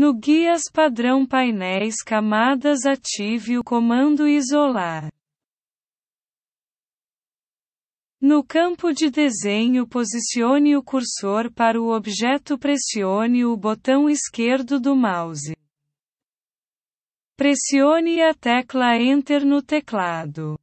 No Guias Padrão Painéis Camadas ative o comando Isolar. No campo de desenho posicione o cursor para o objeto pressione o botão esquerdo do mouse. Pressione a tecla Enter no teclado.